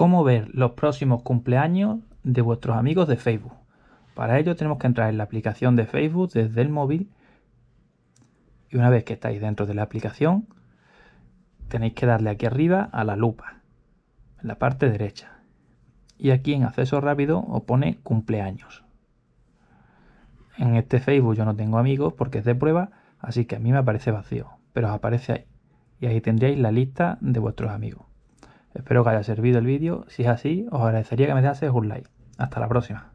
cómo ver los próximos cumpleaños de vuestros amigos de Facebook. Para ello tenemos que entrar en la aplicación de Facebook desde el móvil y una vez que estáis dentro de la aplicación tenéis que darle aquí arriba a la lupa, en la parte derecha. Y aquí en acceso rápido os pone cumpleaños. En este Facebook yo no tengo amigos porque es de prueba, así que a mí me aparece vacío, pero os aparece ahí. Y ahí tendréis la lista de vuestros amigos. Espero que haya servido el vídeo. Si es así, os agradecería que me dejaseis un like. Hasta la próxima.